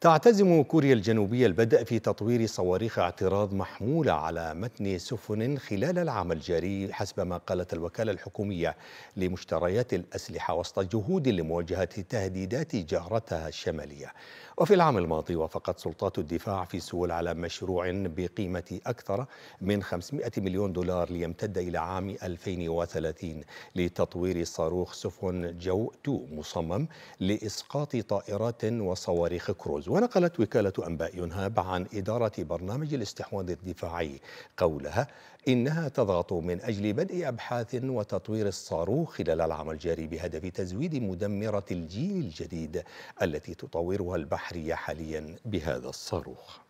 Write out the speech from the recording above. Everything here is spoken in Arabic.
تعتزم كوريا الجنوبية البدء في تطوير صواريخ اعتراض محمولة على متن سفن خلال العام الجاري حسب ما قالت الوكالة الحكومية لمشتريات الأسلحة وسط جهود لمواجهة تهديدات جارتها الشمالية وفي العام الماضي وافقت سلطات الدفاع في سول على مشروع بقيمة أكثر من 500 مليون دولار ليمتد إلى عام 2030 لتطوير صاروخ سفن جو 2 مصمم لإسقاط طائرات وصواريخ كروز ونقلت وكالة أنباء ينهاب عن إدارة برنامج الاستحواذ الدفاعي قولها إنها تضغط من أجل بدء أبحاث وتطوير الصاروخ خلال العام الجاري بهدف تزويد مدمرة الجيل الجديد التي تطورها البحرية حاليا بهذا الصاروخ